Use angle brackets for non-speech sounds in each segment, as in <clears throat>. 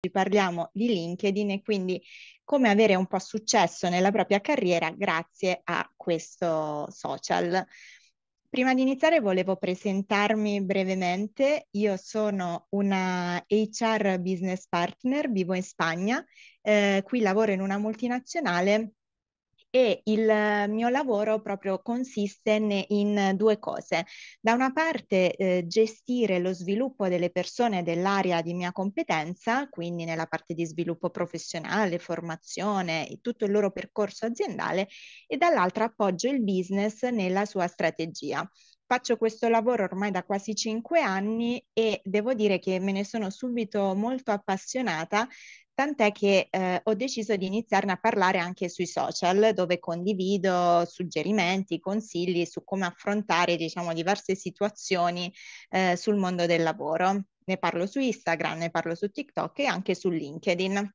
Oggi parliamo di LinkedIn e quindi come avere un po' successo nella propria carriera grazie a questo social. Prima di iniziare volevo presentarmi brevemente. Io sono una HR business partner, vivo in Spagna, eh, qui lavoro in una multinazionale e il eh, mio lavoro proprio consiste in eh, due cose. Da una parte eh, gestire lo sviluppo delle persone dell'area di mia competenza, quindi nella parte di sviluppo professionale, formazione e tutto il loro percorso aziendale e dall'altra appoggio il business nella sua strategia. Faccio questo lavoro ormai da quasi cinque anni e devo dire che me ne sono subito molto appassionata tant'è che eh, ho deciso di iniziarne a parlare anche sui social, dove condivido suggerimenti, consigli su come affrontare, diciamo, diverse situazioni eh, sul mondo del lavoro. Ne parlo su Instagram, ne parlo su TikTok e anche su LinkedIn.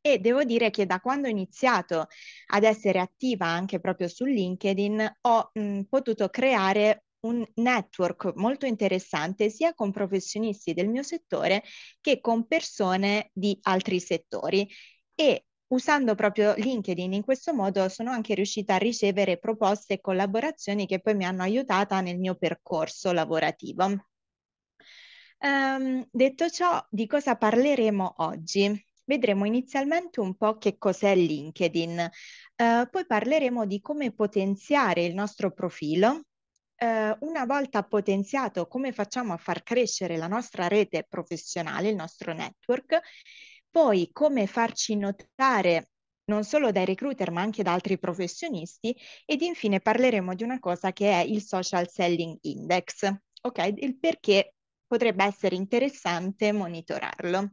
E devo dire che da quando ho iniziato ad essere attiva anche proprio su LinkedIn ho mh, potuto creare un network molto interessante sia con professionisti del mio settore che con persone di altri settori e usando proprio LinkedIn in questo modo sono anche riuscita a ricevere proposte e collaborazioni che poi mi hanno aiutata nel mio percorso lavorativo. Um, detto ciò, di cosa parleremo oggi? Vedremo inizialmente un po' che cos'è LinkedIn, uh, poi parleremo di come potenziare il nostro profilo, eh, una volta potenziato come facciamo a far crescere la nostra rete professionale, il nostro network, poi come farci notare non solo dai recruiter ma anche da altri professionisti ed infine parleremo di una cosa che è il social selling index, ok? Il perché potrebbe essere interessante monitorarlo.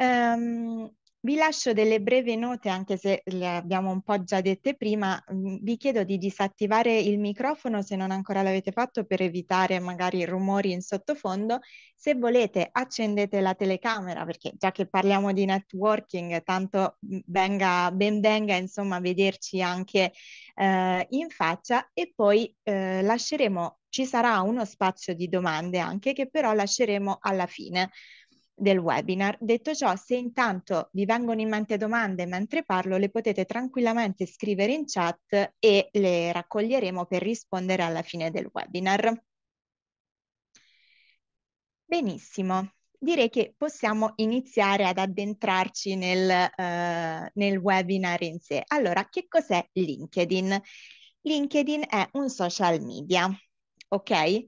Um, vi lascio delle breve note, anche se le abbiamo un po' già dette prima, mm, vi chiedo di disattivare il microfono se non ancora l'avete fatto per evitare magari rumori in sottofondo. Se volete accendete la telecamera perché già che parliamo di networking, tanto mm, venga, ben venga insomma vederci anche eh, in faccia e poi eh, lasceremo, ci sarà uno spazio di domande anche che però lasceremo alla fine del webinar. Detto ciò, se intanto vi vengono in mente domande mentre parlo, le potete tranquillamente scrivere in chat e le raccoglieremo per rispondere alla fine del webinar. Benissimo, direi che possiamo iniziare ad addentrarci nel, eh, nel webinar in sé. Allora, che cos'è LinkedIn? LinkedIn è un social media, ok?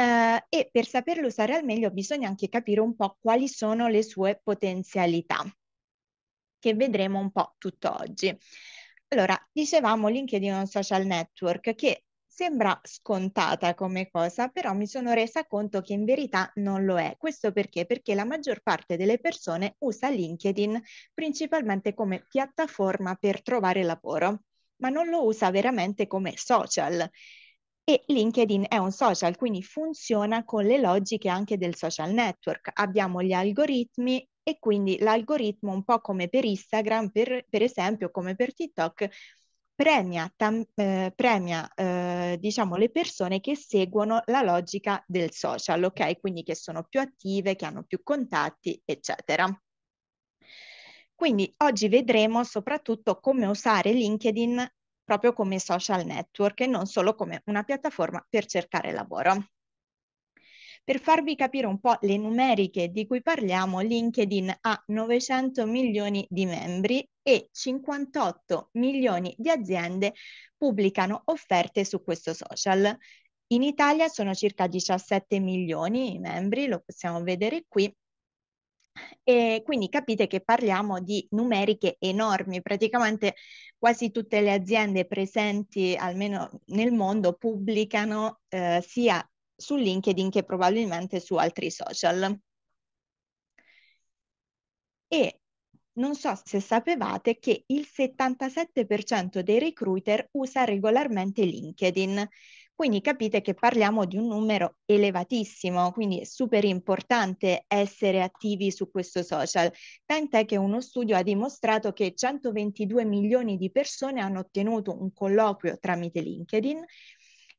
eh, e per saperlo usare al meglio bisogna anche capire un po' quali sono le sue potenzialità, che vedremo un po' tutt'oggi. Allora, dicevamo LinkedIn è un social network che sembra scontata come cosa, però mi sono resa conto che in verità non lo è. Questo perché? Perché la maggior parte delle persone usa LinkedIn principalmente come piattaforma per trovare lavoro, ma non lo usa veramente come social e LinkedIn è un social, quindi funziona con le logiche anche del social network. Abbiamo gli algoritmi e quindi l'algoritmo, un po' come per Instagram, per, per esempio, come per TikTok, premia, tam, eh, premia eh, diciamo, le persone che seguono la logica del social, ok? Quindi che sono più attive, che hanno più contatti, eccetera. Quindi oggi vedremo soprattutto come usare LinkedIn proprio come social network e non solo come una piattaforma per cercare lavoro. Per farvi capire un po' le numeriche di cui parliamo, LinkedIn ha 900 milioni di membri e 58 milioni di aziende pubblicano offerte su questo social. In Italia sono circa 17 milioni i membri, lo possiamo vedere qui, e quindi capite che parliamo di numeriche enormi, praticamente quasi tutte le aziende presenti almeno nel mondo pubblicano eh, sia su LinkedIn che probabilmente su altri social. E non so se sapevate che il 77% dei recruiter usa regolarmente LinkedIn, quindi capite che parliamo di un numero elevatissimo, quindi è super importante essere attivi su questo social, tant'è che uno studio ha dimostrato che 122 milioni di persone hanno ottenuto un colloquio tramite LinkedIn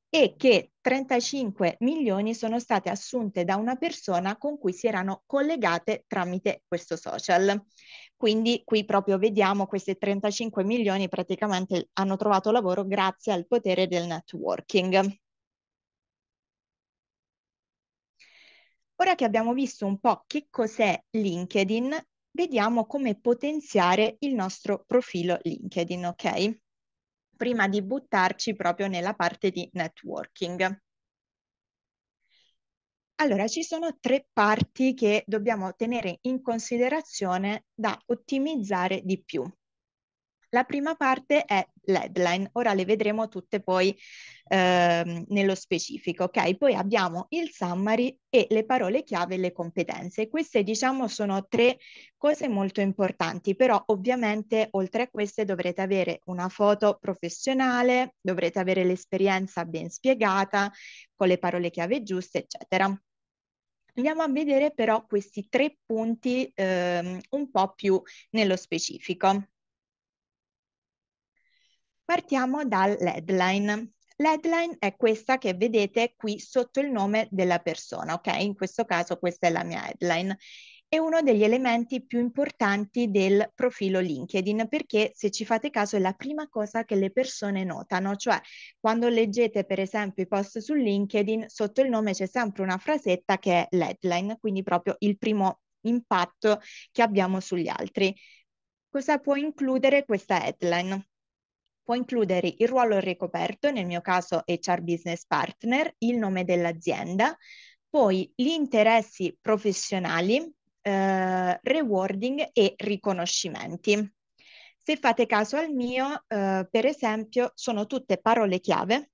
e che 35 milioni sono state assunte da una persona con cui si erano collegate tramite questo social. Quindi qui proprio vediamo questi 35 milioni praticamente hanno trovato lavoro grazie al potere del networking. Ora che abbiamo visto un po' che cos'è LinkedIn, vediamo come potenziare il nostro profilo LinkedIn, ok? Prima di buttarci proprio nella parte di networking. Allora, ci sono tre parti che dobbiamo tenere in considerazione da ottimizzare di più. La prima parte è l'headline, ora le vedremo tutte poi eh, nello specifico, ok? Poi abbiamo il summary e le parole chiave e le competenze. Queste diciamo sono tre cose molto importanti, però ovviamente oltre a queste dovrete avere una foto professionale, dovrete avere l'esperienza ben spiegata, con le parole chiave giuste, eccetera. Andiamo a vedere però questi tre punti ehm, un po' più nello specifico. Partiamo dal headline. L'headline è questa che vedete qui sotto il nome della persona, ok? In questo caso questa è la mia headline è uno degli elementi più importanti del profilo LinkedIn perché se ci fate caso è la prima cosa che le persone notano, cioè quando leggete per esempio i post su LinkedIn sotto il nome c'è sempre una frasetta che è l'headline, quindi proprio il primo impatto che abbiamo sugli altri. Cosa può includere questa headline? può includere il ruolo ricoperto, nel mio caso HR Business Partner, il nome dell'azienda, poi gli interessi professionali, eh, rewarding e riconoscimenti. Se fate caso al mio, eh, per esempio, sono tutte parole chiave,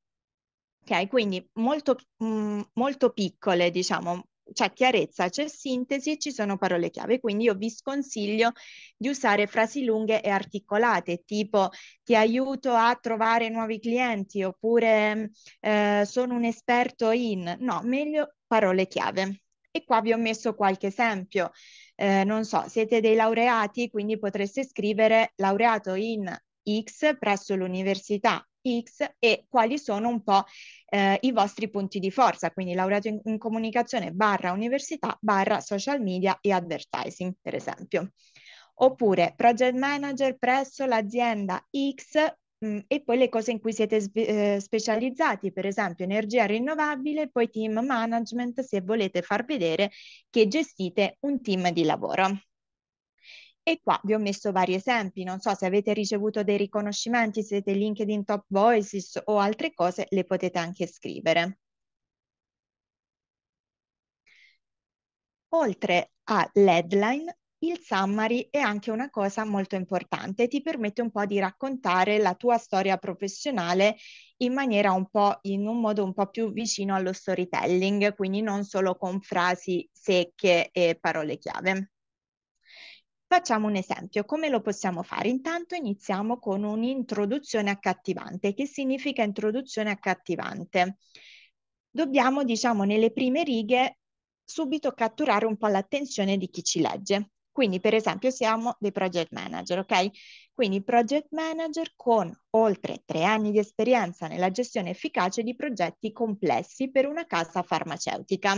ok? Quindi molto, mh, mm, molto piccole, diciamo, c'è chiarezza, c'è sintesi, ci sono parole chiave, quindi io vi sconsiglio di usare frasi lunghe e articolate, tipo ti aiuto a trovare nuovi clienti oppure eh, sono un esperto in, no, meglio parole chiave. E qua vi ho messo qualche esempio. Eh, non so, siete dei laureati, quindi potreste scrivere laureato in X presso l'università X e quali sono un po' eh, i vostri punti di forza, quindi laureato in, in comunicazione barra università barra social media e advertising, per esempio. Oppure project manager presso l'azienda X Mhmm, e poi le cose in cui siete spe- eh, specializzati, per esempio energia rinnovabile, poi team management, se volete far vedere che gestite un team di lavoro. E qua vi ho messo vari esempi, non so se avete ricevuto dei riconoscimenti, siete LinkedIn Top Voices o altre cose, le potete anche scrivere. Oltre a all'headline, il summary è anche una cosa molto importante, ti permette un po' di raccontare la tua storia professionale in maniera un po', in un modo un po' più vicino allo storytelling, quindi non solo con frasi secche e parole chiave. Facciamo un esempio, come lo possiamo fare? Intanto iniziamo con un'introduzione accattivante. Che significa introduzione accattivante? Dobbiamo, diciamo, nelle prime righe subito catturare un po' l'attenzione di chi ci legge. Quindi, per esempio, siamo dei project manager, ok? Quindi project manager con oltre tre anni di esperienza nella gestione efficace di progetti complessi per una casa farmaceutica.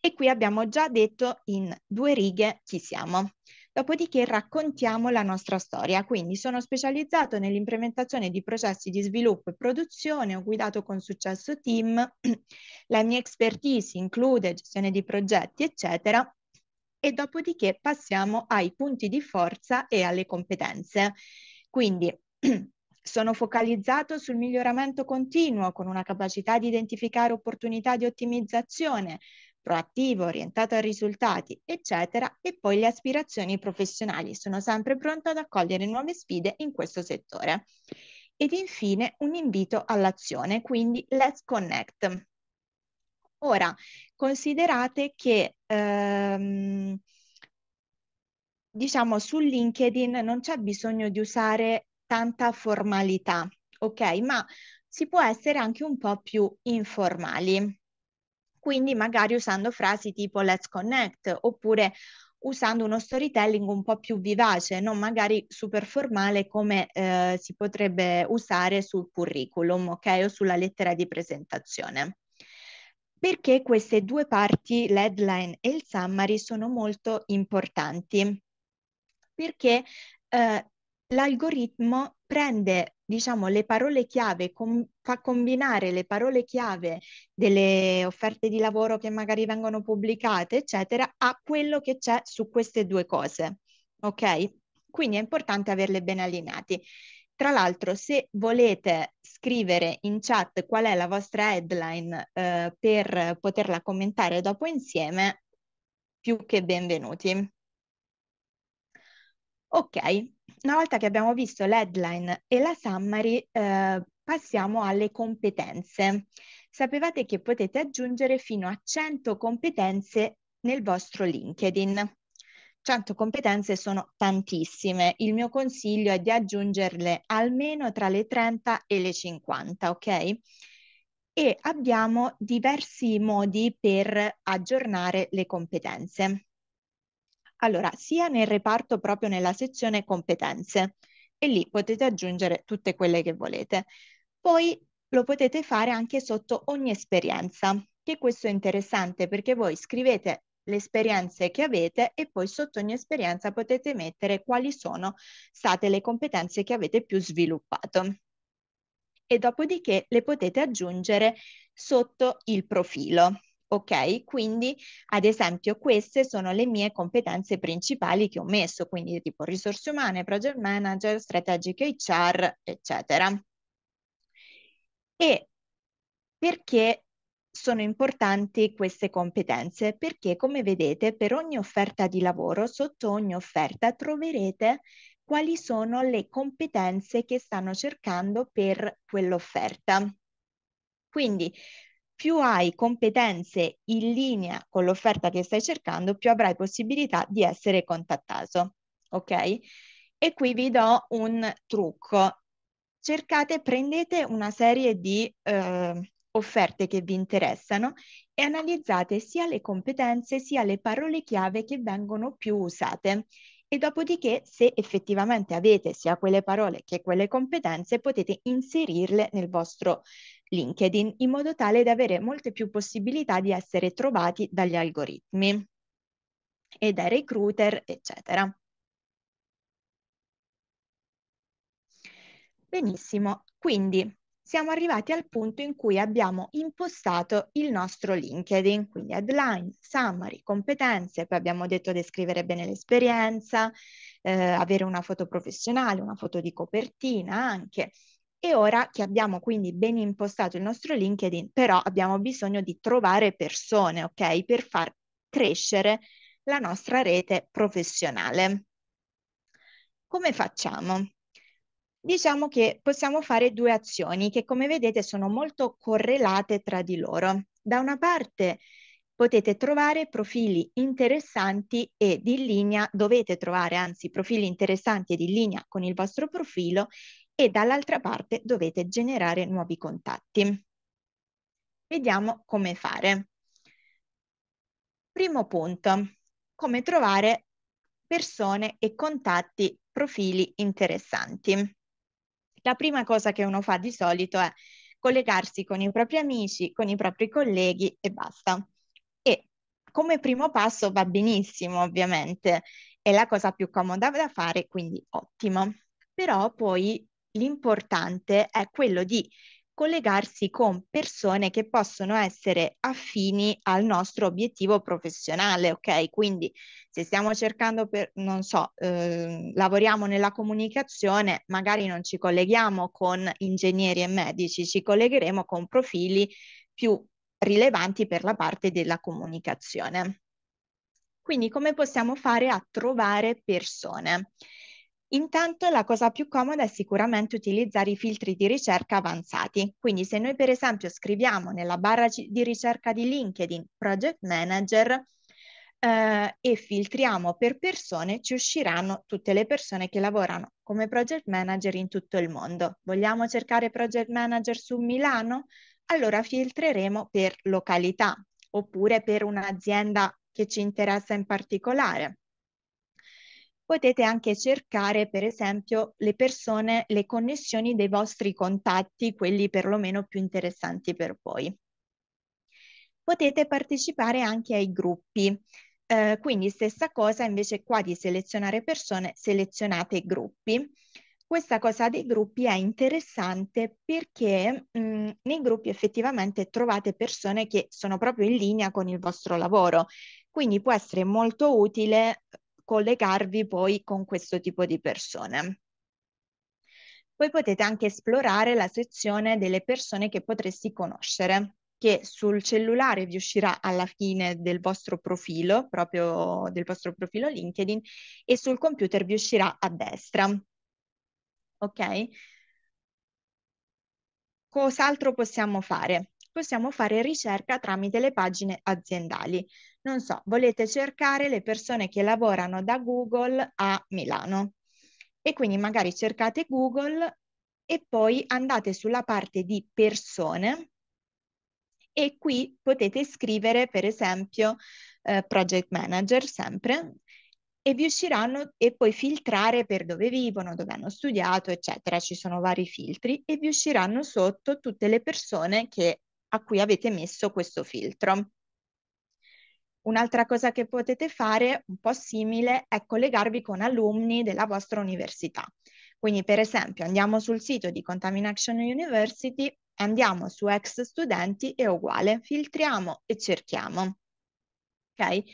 E qui abbiamo già detto in due righe chi siamo. Dopodiché raccontiamo la nostra storia, quindi sono specializzato nell'implementazione di processi di sviluppo e produzione, ho guidato con successo team, <clears throat> la mia expertise include gestione di progetti, eccetera, e dopodiché passiamo ai punti di forza e alle competenze. Quindi <clears throat> sono focalizzato sul miglioramento continuo con una capacità di identificare opportunità di ottimizzazione, proattivo, orientato a risultati, eccetera, e poi le aspirazioni professionali. Sono sempre pronto ad accogliere nuove sfide in questo settore. Ed infine un invito all'azione, quindi let's connect. Ora, considerate che ehm, diciamo su LinkedIn non c'è bisogno di usare tanta formalità, ok? Ma si può essere anche un po' più informali. Quindi magari usando frasi tipo let's connect oppure usando uno storytelling un po' più vivace, non magari super formale come eh, si potrebbe usare sul curriculum, ok? O sulla lettera di presentazione perché queste due parti, l'headline e il summary, sono molto importanti. Perché eh, l'algoritmo prende, diciamo, le parole chiave, com- fa combinare le parole chiave delle offerte di lavoro che magari vengono pubblicate, eccetera, a quello che c'è su queste due cose. Ok? Quindi è importante averle ben allineate. Tra l'altro, se volete scrivere in chat qual è la vostra headline eh, per poterla commentare dopo insieme, più che benvenuti. Ok, una volta che abbiamo visto l'headline e la summary, eh, passiamo alle competenze. Sapevate che potete aggiungere fino a 100 competenze nel vostro LinkedIn. 100 certo, competenze sono tantissime. Il mio consiglio è di aggiungerle almeno tra le 30 e le 50, ok? E abbiamo diversi modi per aggiornare le competenze. Allora, sia nel reparto proprio nella sezione competenze e lì potete aggiungere tutte quelle che volete. Poi lo potete fare anche sotto ogni esperienza, che questo è interessante perché voi scrivete le esperienze che avete e poi sotto ogni esperienza potete mettere quali sono state le competenze che avete più sviluppato. E dopodiché le potete aggiungere sotto il profilo. Ok, quindi ad esempio queste sono le mie competenze principali che ho messo, quindi tipo risorse umane, project manager, strategic HR, eccetera. E perché sono importanti queste competenze perché, come vedete, per ogni offerta di lavoro, sotto ogni offerta troverete quali sono le competenze che stanno cercando per quell'offerta. Quindi, più hai competenze in linea con l'offerta che stai cercando, più avrai possibilità di essere contattato. Ok? E qui vi do un trucco. Cercate, prendete una serie di eh, offerte che vi interessano e analizzate sia le competenze sia le parole chiave che vengono più usate. E dopodiché, se effettivamente avete sia quelle parole che quelle competenze, potete inserirle nel vostro LinkedIn in modo tale da avere molte più possibilità di essere trovati dagli algoritmi e dai recruiter, eccetera. Benissimo, quindi siamo arrivati al punto in cui abbiamo impostato il nostro LinkedIn, quindi headline, summary, competenze, poi abbiamo detto descrivere bene l'esperienza, eh, avere una foto professionale, una foto di copertina anche. E ora che abbiamo quindi ben impostato il nostro LinkedIn, però abbiamo bisogno di trovare persone, ok, per far crescere la nostra rete professionale. Come facciamo? diciamo che possiamo fare due azioni che come vedete sono molto correlate tra di loro. Da una parte potete trovare profili interessanti e di linea, dovete trovare anzi profili interessanti e di linea con il vostro profilo e dall'altra parte dovete generare nuovi contatti. Vediamo come fare. Primo punto, come trovare persone e contatti, profili interessanti la prima cosa che uno fa di solito è collegarsi con i propri amici, con i propri colleghi e basta. E come primo passo va benissimo, ovviamente, è la cosa più comoda da fare, quindi ottimo. Però poi l'importante è quello di collegarsi con persone che possono essere affini al nostro obiettivo professionale, ok? Quindi se stiamo cercando per, non so, eh, lavoriamo nella comunicazione, magari non ci colleghiamo con ingegneri e medici, ci collegheremo con profili più rilevanti per la parte della comunicazione. Quindi come possiamo fare a trovare persone? Intanto la cosa più comoda è sicuramente utilizzare i filtri di ricerca avanzati. Quindi se noi per esempio scriviamo nella barra di ricerca di LinkedIn Project Manager eh, e filtriamo per persone, ci usciranno tutte le persone che lavorano come project manager in tutto il mondo. Vogliamo cercare project manager su Milano? Allora filtreremo per località oppure per un'azienda che ci interessa in particolare potete anche cercare per esempio le persone, le connessioni dei vostri contatti, quelli perlomeno più interessanti per voi. Potete partecipare anche ai gruppi, eh, quindi stessa cosa invece qua di selezionare persone, selezionate gruppi. Questa cosa dei gruppi è interessante perché mh, mm, nei gruppi effettivamente trovate persone che sono proprio in linea con il vostro lavoro, quindi può essere molto utile collegarvi poi con questo tipo di persone. Poi potete anche esplorare la sezione delle persone che potresti conoscere, che sul cellulare vi uscirà alla fine del vostro profilo, proprio del vostro profilo LinkedIn, e sul computer vi uscirà a destra. Ok? Cos'altro possiamo fare? Possiamo fare ricerca tramite le pagine aziendali non so, volete cercare le persone che lavorano da Google a Milano. E quindi magari cercate Google e poi andate sulla parte di persone e qui potete scrivere per esempio eh, project manager sempre e vi usciranno e poi filtrare per dove vivono, dove hanno studiato, eccetera. Ci sono vari filtri e vi usciranno sotto tutte le persone che, a cui avete messo questo filtro. Un'altra cosa che potete fare, un po' simile, è collegarvi con alunni della vostra università. Quindi, per esempio, andiamo sul sito di Contamination University, andiamo su ex studenti e uguale, filtriamo e cerchiamo. Okay?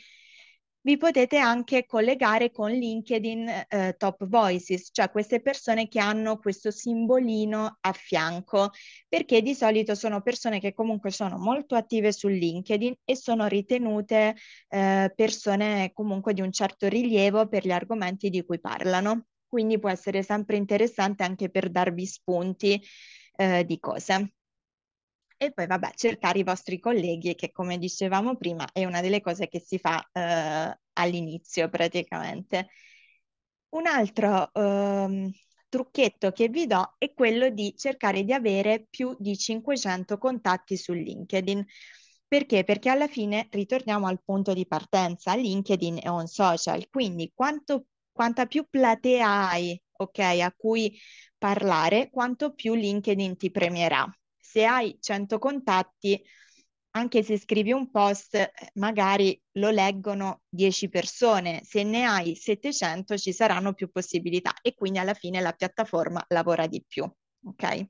vi potete anche collegare con LinkedIn eh, Top Voices, cioè queste persone che hanno questo simbolino a fianco, perché di solito sono persone che comunque sono molto attive su LinkedIn e sono ritenute eh, persone comunque di un certo rilievo per gli argomenti di cui parlano. Quindi può essere sempre interessante anche per darvi spunti eh, di cose e poi vabbè cercare i vostri colleghi che come dicevamo prima è una delle cose che si fa eh, all'inizio praticamente. Un altro ehm, trucchetto che vi do è quello di cercare di avere più di 500 contatti su LinkedIn. Perché? Perché alla fine ritorniamo al punto di partenza, LinkedIn è un social, quindi quanto, quanta più platea hai, ok, a cui parlare, quanto più LinkedIn ti premierà se hai 100 contatti, anche se scrivi un post, magari lo leggono 10 persone, se ne hai 700 ci saranno più possibilità e quindi alla fine la piattaforma lavora di più, ok?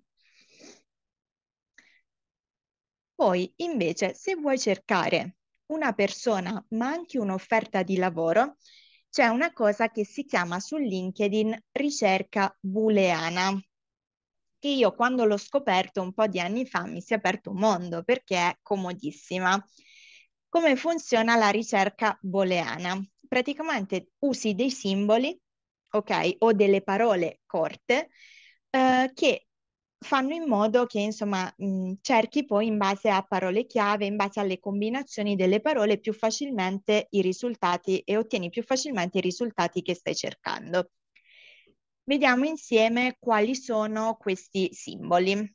Poi invece se vuoi cercare una persona ma anche un'offerta di lavoro, c'è una cosa che si chiama su LinkedIn ricerca booleana che io quando l'ho scoperto un po' di anni fa mi si è aperto un mondo perché è comodissima. Come funziona la ricerca booleana? Praticamente usi dei simboli, ok, o delle parole corte eh, che fanno in modo che insomma mh, mm, cerchi poi in base a parole chiave, in base alle combinazioni delle parole più facilmente i risultati e ottieni più facilmente i risultati che stai cercando. Vediamo insieme quali sono questi simboli.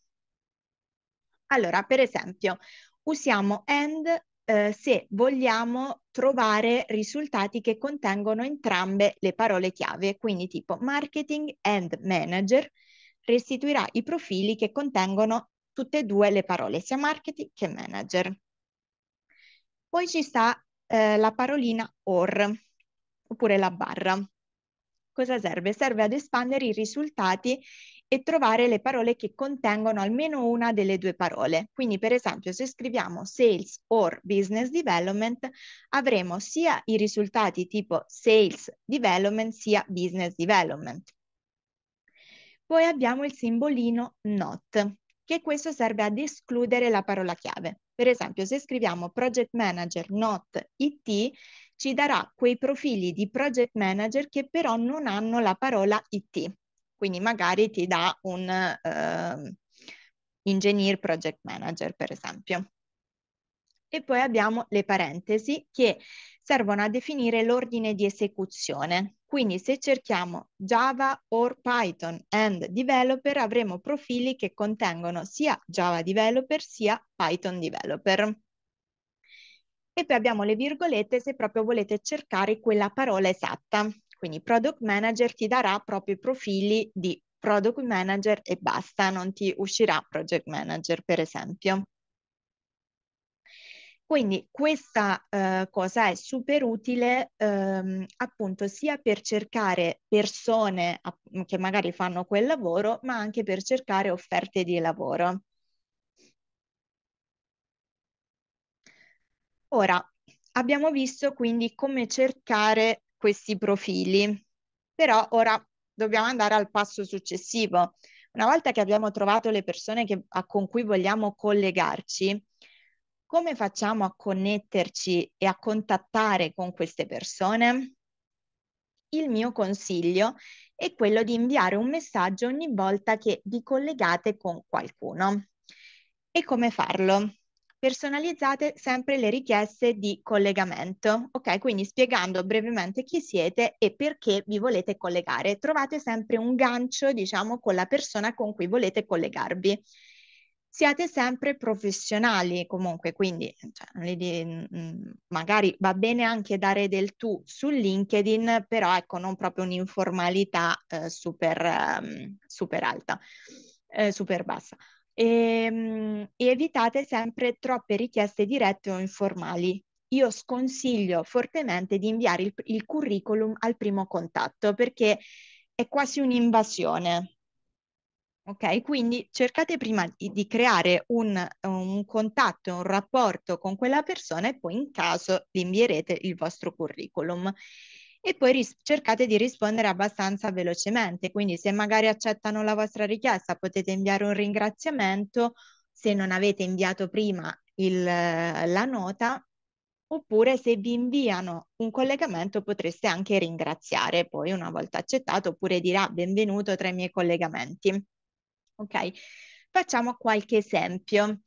Allora, per esempio, usiamo AND eh, se vogliamo trovare risultati che contengono entrambe le parole chiave, quindi tipo marketing and manager restituirà i profili che contengono tutte e due le parole, sia marketing che manager. Poi ci sta eh, la parolina OR, oppure la barra cosa serve? Serve ad espandere i risultati e trovare le parole che contengono almeno una delle due parole. Quindi, per esempio, se scriviamo sales or business development, avremo sia i risultati tipo sales development sia business development. Poi abbiamo il simbolino not, che questo serve ad escludere la parola chiave. Per esempio, se scriviamo project manager not IT, ci darà quei profili di project manager che però non hanno la parola IT. Quindi magari ti dà un eh, engineer project manager, per esempio. E poi abbiamo le parentesi che servono a definire l'ordine di esecuzione. Quindi se cerchiamo Java or Python and developer avremo profili che contengono sia Java developer sia Python developer e poi abbiamo le virgolette se proprio volete cercare quella parola esatta. Quindi product manager ti darà proprio i profili di product manager e basta, non ti uscirà project manager per esempio. Quindi questa eh, cosa è super utile ehm, appunto sia per cercare persone che magari fanno quel lavoro, ma anche per cercare offerte di lavoro. Ora, abbiamo visto quindi come cercare questi profili, però ora dobbiamo andare al passo successivo. Una volta che abbiamo trovato le persone che, a, con cui vogliamo collegarci, come facciamo a connetterci e a contattare con queste persone? Il mio consiglio è quello di inviare un messaggio ogni volta che vi collegate con qualcuno. E come farlo? personalizzate sempre le richieste di collegamento. Ok, quindi spiegando brevemente chi siete e perché vi volete collegare. Trovate sempre un gancio, diciamo, con la persona con cui volete collegarvi. Siate sempre professionali comunque, quindi cioè, mm, magari va bene anche dare del tu su LinkedIn, però ecco non proprio un'informalità eh, super, um, super alta, eh, super bassa e, ehm, e evitate sempre troppe richieste dirette o informali. Io sconsiglio fortemente di inviare il, il curriculum al primo contatto perché è quasi un'invasione. Ok, quindi cercate prima di, di creare un, un, contatto, un rapporto con quella persona e poi in caso vi invierete il vostro curriculum e poi ris- cercate di rispondere abbastanza velocemente. Quindi se magari accettano la vostra richiesta potete inviare un ringraziamento se non avete inviato prima il, la nota oppure se vi inviano un collegamento potreste anche ringraziare poi una volta accettato oppure dirà ah, benvenuto tra i miei collegamenti. Ok, facciamo qualche esempio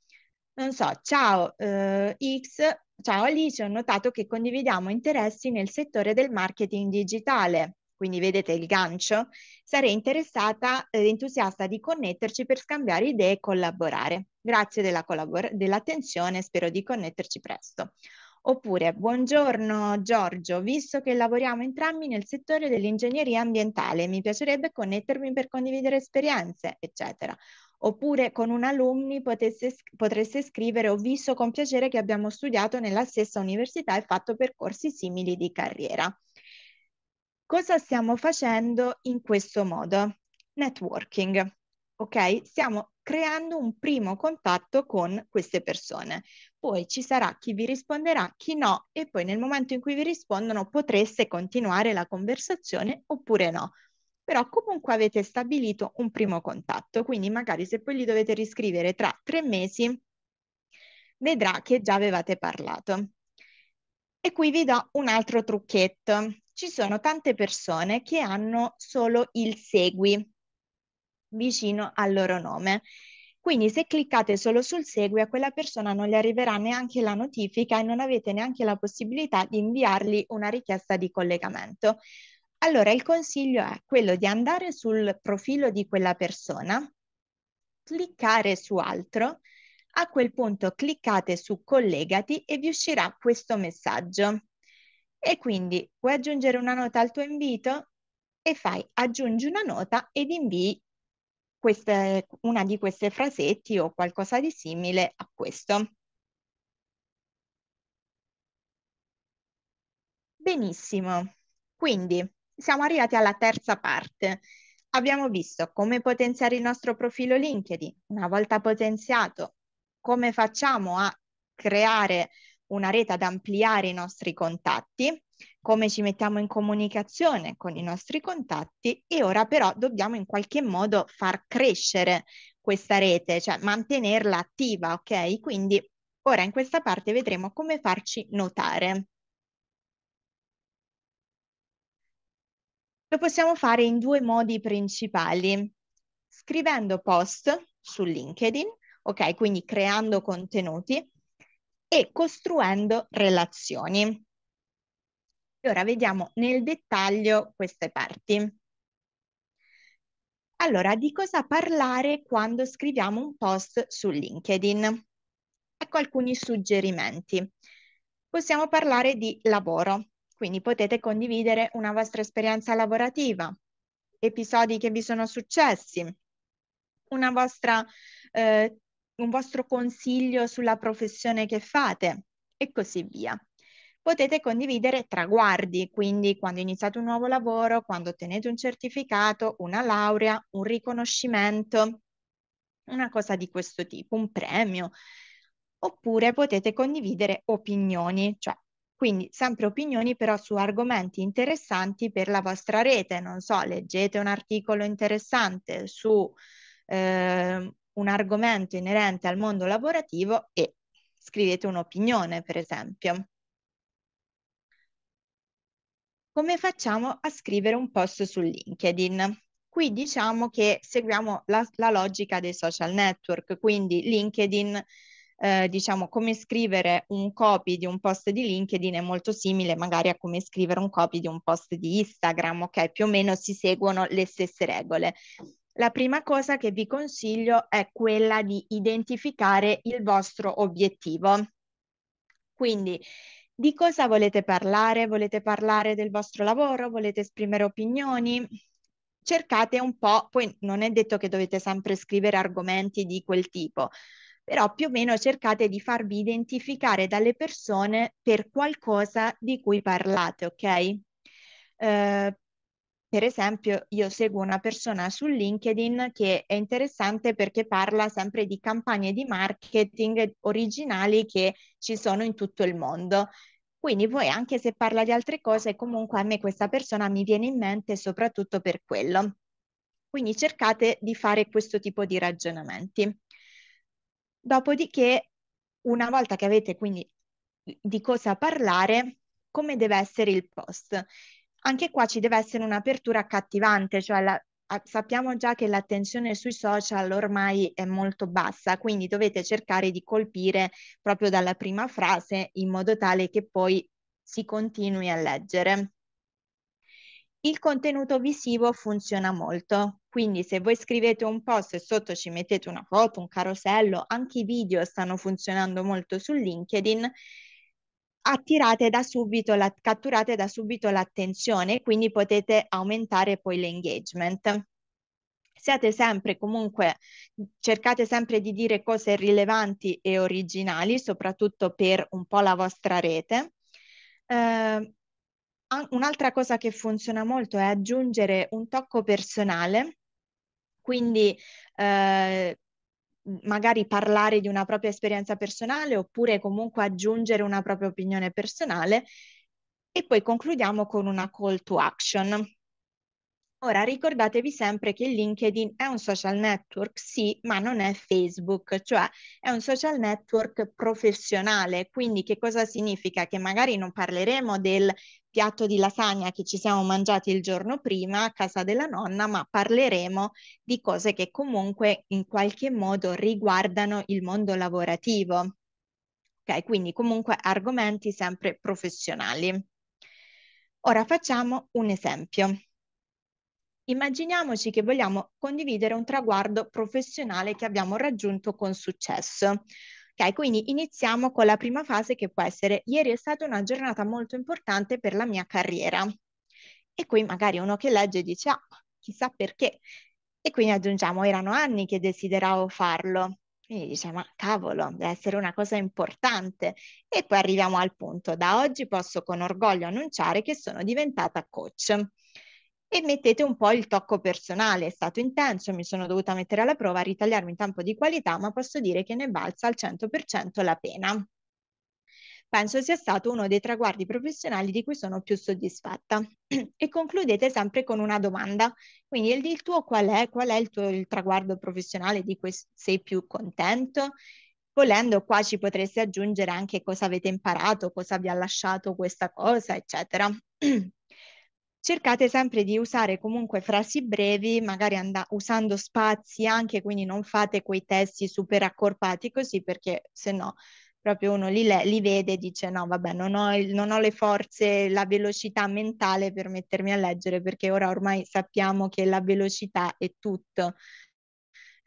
non so, ciao eh, X, ciao Alice, ho notato che condividiamo interessi nel settore del marketing digitale, quindi vedete il gancio, sarei interessata ed entusiasta di connetterci per scambiare idee e collaborare. Grazie della collabor- dell'attenzione, spero di connetterci presto. Oppure, buongiorno Giorgio, visto che lavoriamo entrambi nel settore dell'ingegneria ambientale, mi piacerebbe connettermi per condividere esperienze, eccetera oppure con un alumni potesse, potreste scrivere ho visto con piacere che abbiamo studiato nella stessa università e fatto percorsi simili di carriera. Cosa stiamo facendo in questo modo? Networking, ok? Stiamo creando un primo contatto con queste persone. Poi ci sarà chi vi risponderà, chi no, e poi nel momento in cui vi rispondono potreste continuare la conversazione oppure no però comunque avete stabilito un primo contatto, quindi magari se poi li dovete riscrivere tra tre mesi, vedrà che già avevate parlato. E qui vi do un altro trucchetto. Ci sono tante persone che hanno solo il segui vicino al loro nome. Quindi se cliccate solo sul segui a quella persona non gli arriverà neanche la notifica e non avete neanche la possibilità di inviargli una richiesta di collegamento. Allora, il consiglio è quello di andare sul profilo di quella persona, cliccare su altro, a quel punto cliccate su collegati e vi uscirà questo messaggio. E quindi puoi aggiungere una nota al tuo invito e fai aggiungi una nota ed invii queste, una di queste frasetti o qualcosa di simile a questo. Benissimo, quindi siamo arrivati alla terza parte. Abbiamo visto come potenziare il nostro profilo LinkedIn. Una volta potenziato, come facciamo a creare una rete ad ampliare i nostri contatti, come ci mettiamo in comunicazione con i nostri contatti e ora però dobbiamo in qualche modo far crescere questa rete, cioè mantenerla attiva, ok? Quindi ora in questa parte vedremo come farci notare. Lo possiamo fare in due modi principali, scrivendo post su LinkedIn, ok? Quindi creando contenuti e costruendo relazioni. E ora vediamo nel dettaglio queste parti. Allora, di cosa parlare quando scriviamo un post su LinkedIn? Ecco alcuni suggerimenti. Possiamo parlare di lavoro, quindi potete condividere una vostra esperienza lavorativa, episodi che vi sono successi, vostra, eh, un vostro consiglio sulla professione che fate e così via. Potete condividere traguardi, quindi quando iniziate un nuovo lavoro, quando ottenete un certificato, una laurea, un riconoscimento, una cosa di questo tipo, un premio. Oppure potete condividere opinioni, cioè quindi sempre opinioni però su argomenti interessanti per la vostra rete, non so, leggete un articolo interessante su eh, un argomento inerente al mondo lavorativo e scrivete un'opinione, per esempio. Come facciamo a scrivere un post su LinkedIn? Qui diciamo che seguiamo la, la logica dei social network, quindi LinkedIn eh, diciamo come scrivere un copy di un post di LinkedIn è molto simile magari a come scrivere un copy di un post di Instagram, ok? Più o meno si seguono le stesse regole. La prima cosa che vi consiglio è quella di identificare il vostro obiettivo. Quindi di cosa volete parlare? Volete parlare del vostro lavoro? Volete esprimere opinioni? Cercate un po', poi non è detto che dovete sempre scrivere argomenti di quel tipo, però più o meno cercate di farvi identificare dalle persone per qualcosa di cui parlate, ok? Eh, per esempio, io seguo una persona su LinkedIn che è interessante perché parla sempre di campagne di marketing originali che ci sono in tutto il mondo. Quindi voi, anche se parla di altre cose, comunque a me questa persona mi viene in mente soprattutto per quello. Quindi cercate di fare questo tipo di ragionamenti. Dopodiché, una volta che avete quindi di cosa parlare, come deve essere il post? Anche qua ci deve essere un'apertura accattivante, cioè la, a, sappiamo già che l'attenzione sui social ormai è molto bassa, quindi dovete cercare di colpire proprio dalla prima frase in modo tale che poi si continui a leggere. Il contenuto visivo funziona molto, quindi se voi scrivete un post e sotto ci mettete una foto, un carosello, anche i video stanno funzionando molto su LinkedIn, attirate da subito, la, catturate da subito l'attenzione, quindi potete aumentare poi l'engagement siate sempre comunque, cercate sempre di dire cose rilevanti e originali, soprattutto per un po' la vostra rete. Eh, un'altra cosa che funziona molto è aggiungere un tocco personale quindi eh, magari parlare di una propria esperienza personale oppure comunque aggiungere una propria opinione personale e poi concludiamo con una call to action. Ora ricordatevi sempre che LinkedIn è un social network, sì, ma non è Facebook, cioè è un social network professionale, quindi che cosa significa? Che magari non parleremo del piatto di lasagna che ci siamo mangiati il giorno prima a casa della nonna, ma parleremo di cose che comunque in qualche modo riguardano il mondo lavorativo. Ok, quindi comunque argomenti sempre professionali. Ora facciamo un esempio. Immaginiamoci che vogliamo condividere un traguardo professionale che abbiamo raggiunto con successo. Ok, quindi iniziamo con la prima fase che può essere ieri è stata una giornata molto importante per la mia carriera. E qui magari uno che legge dice ah, chissà perché. E quindi aggiungiamo erano anni che desideravo farlo. Quindi dice ma cavolo, deve essere una cosa importante. E poi arriviamo al punto, da oggi posso con orgoglio annunciare che sono diventata coach e mettete un po' il tocco personale. È stato intenso, mi sono dovuta mettere alla prova, ritagliarmi in tempo di qualità, ma posso dire che ne balza al 100% la pena. Penso sia stato uno dei traguardi professionali di cui sono più soddisfatta. <clears throat> e concludete sempre con una domanda. Quindi il, il tuo qual è? Qual è il tuo il traguardo professionale di cui sei più contento? Volendo qua ci potreste aggiungere anche cosa avete imparato, cosa vi ha lasciato questa cosa, eccetera. <clears throat> cercate sempre di usare comunque frasi brevi, magari and- usando spazi anche, quindi non fate quei testi super accorpati così perché se no proprio uno li, le- li vede e dice no vabbè non ho, il- non ho le forze, la velocità mentale per mettermi a leggere perché ora ormai sappiamo che la velocità è tutto.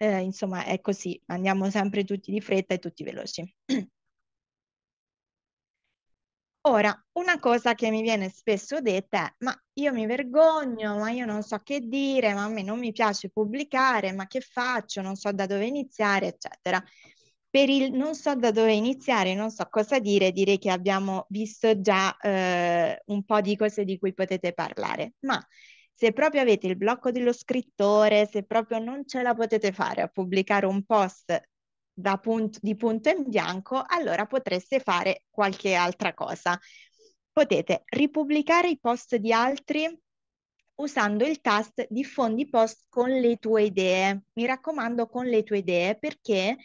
Eh, insomma è così, andiamo sempre tutti di fretta e tutti veloci. <clears throat> Ora, una cosa che mi viene spesso detta è: ma io mi vergogno, ma io non so che dire, ma a me non mi piace pubblicare, ma che faccio? Non so da dove iniziare, eccetera. Per il non so da dove iniziare, non so cosa dire, direi che abbiamo visto già eh, un po' di cose di cui potete parlare, ma se proprio avete il blocco dello scrittore, se proprio non ce la potete fare a pubblicare un post punt- di punto in bianco, allora potreste fare qualche altra cosa. Potete ripubblicare i post di altri usando il tasto diffondi post con le tue idee. Mi raccomando con le tue idee perché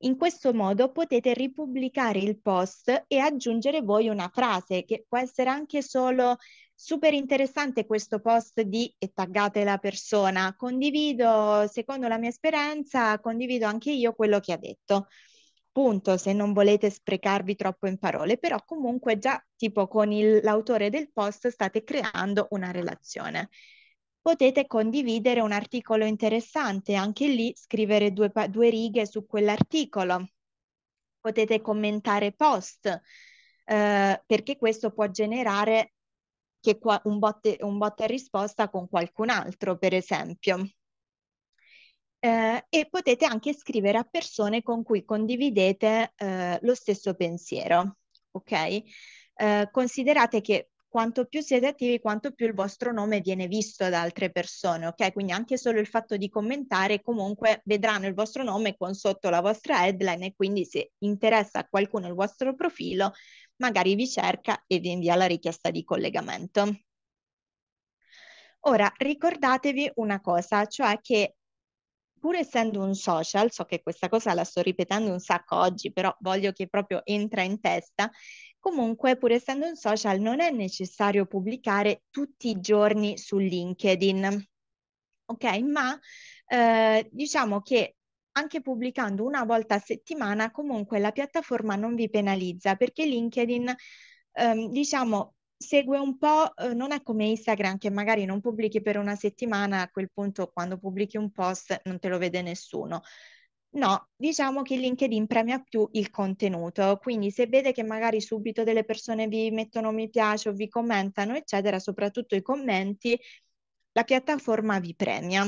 in questo modo potete ripubblicare il post e aggiungere voi una frase che può essere anche solo Super interessante questo post di e taggate la persona. Condivido, secondo la mia esperienza, condivido anche io quello che ha detto. Punto, se non volete sprecarvi troppo in parole, però comunque già tipo con il, l'autore del post state creando una relazione. Potete condividere un articolo interessante, anche lì scrivere due, due righe su quell'articolo. Potete commentare post, eh, perché questo può generare che qua, un, botte, un botta e risposta con qualcun altro, per esempio. Eh, e potete anche scrivere a persone con cui condividete eh, lo stesso pensiero, ok? Eh, considerate che quanto più siete attivi, quanto più il vostro nome viene visto da altre persone, ok? Quindi anche solo il fatto di commentare comunque vedranno il vostro nome con sotto la vostra headline e quindi se interessa a qualcuno il vostro profilo magari vi cerca e vi invia la richiesta di collegamento. Ora, ricordatevi una cosa, cioè che pur essendo un social, so che questa cosa la sto ripetendo un sacco oggi, però voglio che proprio entra in testa, comunque pur essendo un social non è necessario pubblicare tutti i giorni su LinkedIn, ok? Ma eh, diciamo che anche pubblicando una volta a settimana, comunque la piattaforma non vi penalizza perché LinkedIn, ehm, diciamo, segue un po', eh, non è come Instagram che magari non pubblichi per una settimana, a quel punto quando pubblichi un post non te lo vede nessuno. No, diciamo che LinkedIn premia più il contenuto, quindi se vede che magari subito delle persone vi mettono mi piace o vi commentano, eccetera, soprattutto i commenti, la piattaforma vi premia.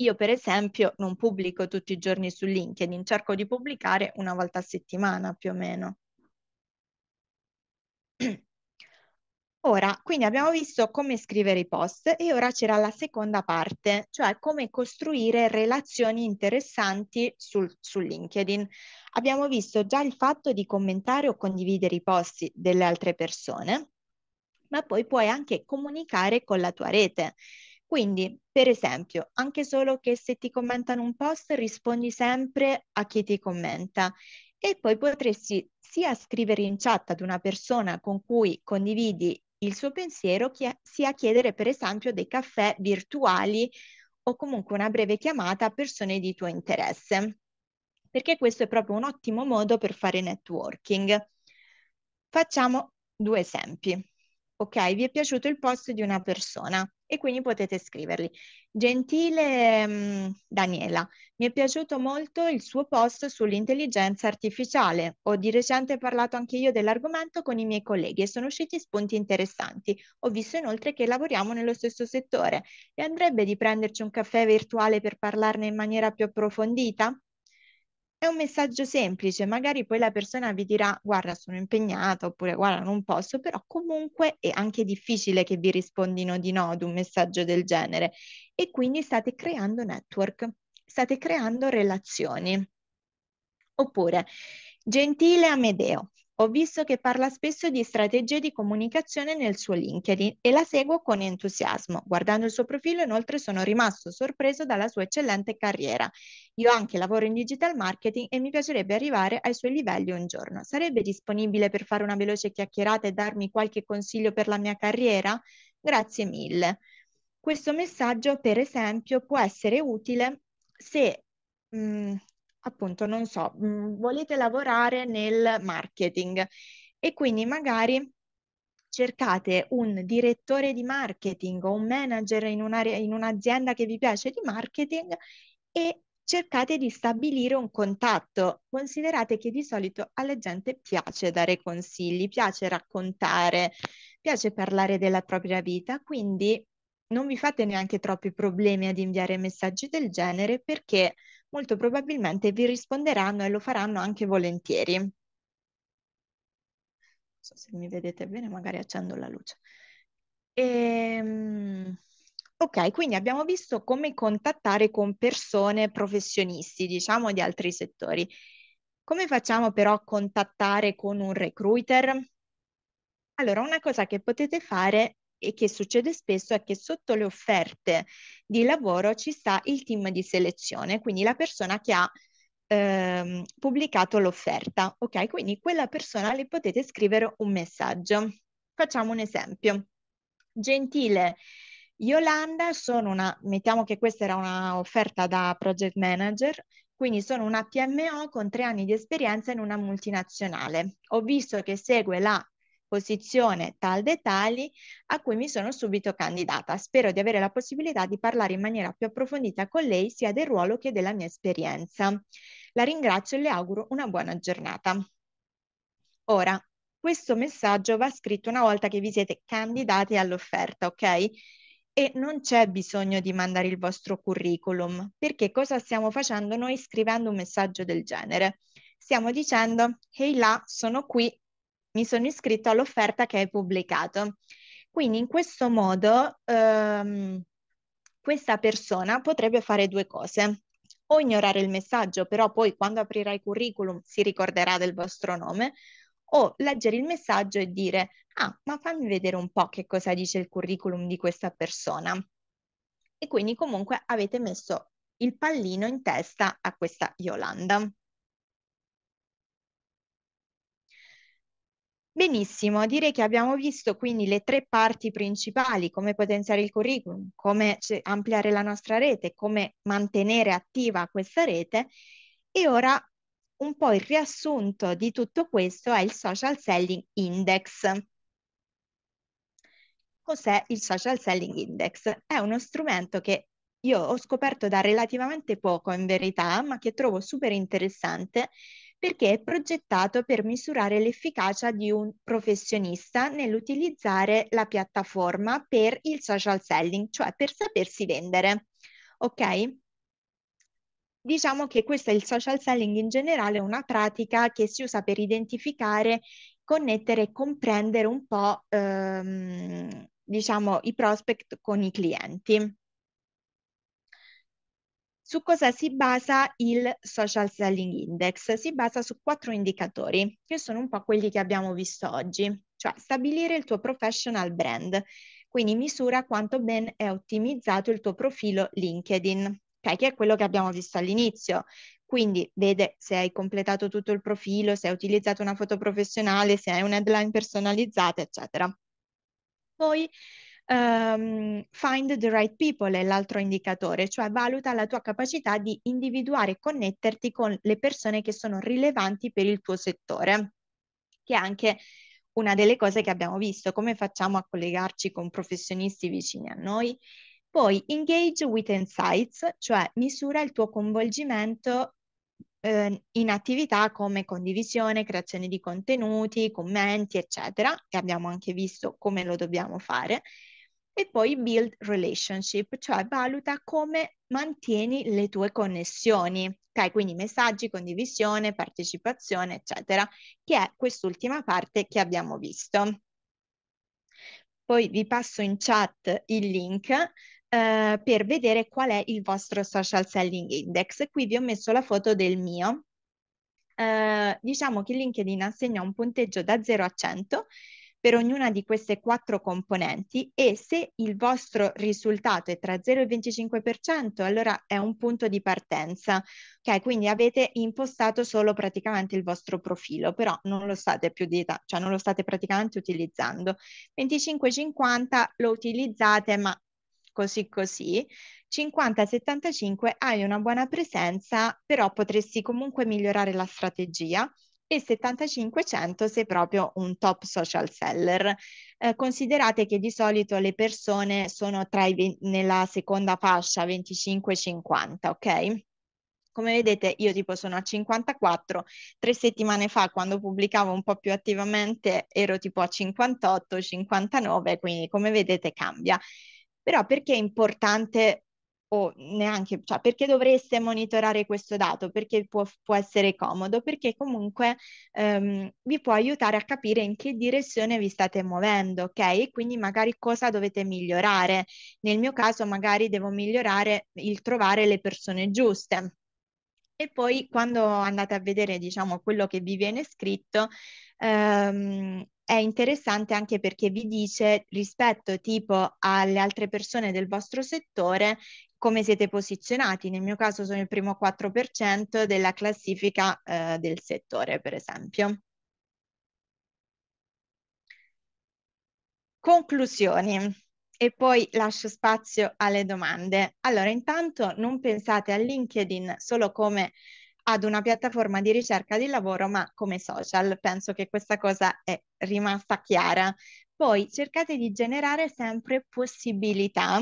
Io per esempio non pubblico tutti i giorni su LinkedIn, cerco di pubblicare una volta a settimana più o meno. <clears throat> Ora, quindi abbiamo visto come scrivere i post e ora c'era la seconda parte, cioè come costruire relazioni interessanti sul, su LinkedIn. Abbiamo visto già il fatto di commentare o condividere i post delle altre persone, ma poi puoi anche comunicare con la tua rete. Quindi, per esempio, anche solo che se ti commentano un post, rispondi sempre a chi ti commenta e poi potresti sia scrivere in chat ad una persona con cui condividi il suo pensiero, sia chiedere per esempio dei caffè virtuali o comunque una breve chiamata a persone di tuo interesse, perché questo è proprio un ottimo modo per fare networking. Facciamo due esempi. Ok, vi è piaciuto il post di una persona e quindi potete scriverli. Gentile mh, mm, Daniela, mi è piaciuto molto il suo post sull'intelligenza artificiale. Ho di recente parlato anche io dell'argomento con i miei colleghi e sono usciti spunti interessanti. Ho visto inoltre che lavoriamo nello stesso settore e andrebbe di prenderci un caffè virtuale per parlarne in maniera più approfondita? È un messaggio semplice, magari poi la persona vi dirà guarda sono impegnata oppure guarda non posso, però comunque è anche difficile che vi rispondino di no ad un messaggio del genere e quindi state creando network, state creando relazioni. Oppure, gentile Amedeo, ho visto che parla spesso di strategie di comunicazione nel suo LinkedIn e la seguo con entusiasmo. Guardando il suo profilo, inoltre, sono rimasto sorpreso dalla sua eccellente carriera. Io anche lavoro in digital marketing e mi piacerebbe arrivare ai suoi livelli un giorno. Sarebbe disponibile per fare una veloce chiacchierata e darmi qualche consiglio per la mia carriera? Grazie mille. Questo messaggio, per esempio, può essere utile se mh, appunto, non so, mh, mm, volete lavorare nel marketing e quindi magari cercate un direttore di marketing o un manager in, un'area, in un'azienda che vi piace di marketing e cercate di stabilire un contatto. Considerate che di solito alla gente piace dare consigli, piace raccontare, piace parlare della propria vita, quindi non vi fate neanche troppi problemi ad inviare messaggi del genere perché molto probabilmente vi risponderanno e lo faranno anche volentieri. Non so se mi vedete bene, magari accendo la luce. Ehm... Ok, quindi abbiamo visto come contattare con persone professionisti, diciamo, di altri settori. Come facciamo però a contattare con un recruiter? Allora, una cosa che potete fare e che succede spesso è che sotto le offerte di lavoro ci sta il team di selezione, quindi la persona che ha ehm, pubblicato l'offerta, ok? Quindi quella persona le potete scrivere un messaggio. Facciamo un esempio. Gentile Yolanda, sono una, mettiamo che questa era una offerta da project manager, quindi sono una PMO con tre anni di esperienza in una multinazionale. Ho visto che segue la posizione tal dettagli a cui mi sono subito candidata. Spero di avere la possibilità di parlare in maniera più approfondita con lei sia del ruolo che della mia esperienza. La ringrazio e le auguro una buona giornata. Ora, questo messaggio va scritto una volta che vi siete candidati all'offerta, ok? E non c'è bisogno di mandare il vostro curriculum, perché cosa stiamo facendo noi scrivendo un messaggio del genere? Stiamo dicendo, ehi là, sono qui, mi sono iscritto all'offerta che hai pubblicato. Quindi in questo modo ehm, questa persona potrebbe fare due cose. O ignorare il messaggio, però poi quando aprirà il curriculum si ricorderà del vostro nome, o leggere il messaggio e dire, ah, ma fammi vedere un po' che cosa dice il curriculum di questa persona. E quindi comunque avete messo il pallino in testa a questa Yolanda. Benissimo, direi che abbiamo visto quindi le tre parti principali, come potenziare il curriculum, come ampliare la nostra rete, come mantenere attiva questa rete e ora un po' il riassunto di tutto questo è il Social Selling Index. Cos'è il Social Selling Index? È uno strumento che io ho scoperto da relativamente poco in verità, ma che trovo super interessante perché è progettato per misurare l'efficacia di un professionista nell'utilizzare la piattaforma per il social selling, cioè per sapersi vendere. Ok? Diciamo che questo è il social selling in generale, una pratica che si usa per identificare, connettere e comprendere un po' ehm, diciamo, i prospect con i clienti. Su cosa si basa il Social Selling Index? Si basa su quattro indicatori, che sono un po' quelli che abbiamo visto oggi, cioè stabilire il tuo professional brand, quindi misura quanto ben è ottimizzato il tuo profilo LinkedIn, okay, che è quello che abbiamo visto all'inizio. Quindi vede se hai completato tutto il profilo, se hai utilizzato una foto professionale, se hai un headline personalizzata, eccetera. Poi Um, find the right people è l'altro indicatore, cioè valuta la tua capacità di individuare e connetterti con le persone che sono rilevanti per il tuo settore, che è anche una delle cose che abbiamo visto, come facciamo a collegarci con professionisti vicini a noi. Poi engage with insights, cioè misura il tuo coinvolgimento eh, in attività come condivisione, creazione di contenuti, commenti, eccetera, che abbiamo anche visto come lo dobbiamo fare e poi build relationship, cioè valuta come mantieni le tue connessioni, ok? Quindi messaggi, condivisione, partecipazione, eccetera, che è quest'ultima parte che abbiamo visto. Poi vi passo in chat il link eh, per vedere qual è il vostro social selling index. Qui vi ho messo la foto del mio. Eh, diciamo che LinkedIn assegna un punteggio da 0 a 100 per ognuna di queste quattro componenti e se il vostro risultato è tra 0 e 25%, allora è un punto di partenza. Ok, quindi avete impostato solo praticamente il vostro profilo, però non lo state più di età, cioè non lo state praticamente utilizzando. 25-50 lo utilizzate, ma così così. 50-75 hai una buona presenza, però potresti comunque migliorare la strategia e 7500 se proprio un top social seller. Eh, considerate che di solito le persone sono tra i, nella seconda fascia 25-50, ok? Come vedete io tipo sono a 54, tre settimane fa quando pubblicavo un po' più attivamente ero tipo a 58, 59, quindi come vedete cambia. Però perché è importante o neanche, cioè perché dovreste monitorare questo dato? Perché può, può essere comodo? Perché comunque ehm, vi può aiutare a capire in che direzione vi state muovendo, ok? quindi magari cosa dovete migliorare. Nel mio caso magari devo migliorare il trovare le persone giuste. E poi quando andate a vedere, diciamo, quello che vi viene scritto, ehm, è interessante anche perché vi dice rispetto tipo alle altre persone del vostro settore come siete posizionati. Nel mio caso sono il primo 4% della classifica eh, del settore, per esempio. Conclusioni e poi lascio spazio alle domande. Allora, intanto non pensate a LinkedIn solo come ad una piattaforma di ricerca di lavoro, ma come social. Penso che questa cosa è rimasta chiara. Poi cercate di generare sempre possibilità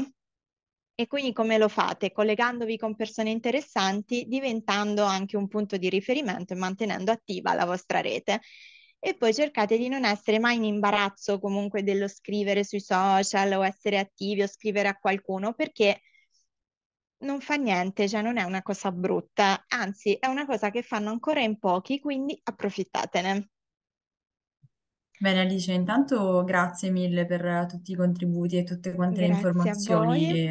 e quindi come lo fate? Collegandovi con persone interessanti, diventando anche un punto di riferimento e mantenendo attiva la vostra rete. E poi cercate di non essere mai in imbarazzo comunque dello scrivere sui social o essere attivi o scrivere a qualcuno perché non fa niente, cioè non è una cosa brutta, anzi è una cosa che fanno ancora in pochi, quindi approfittatene. Bene Alice, intanto grazie mille per tutti i contributi e tutte quante grazie le informazioni che...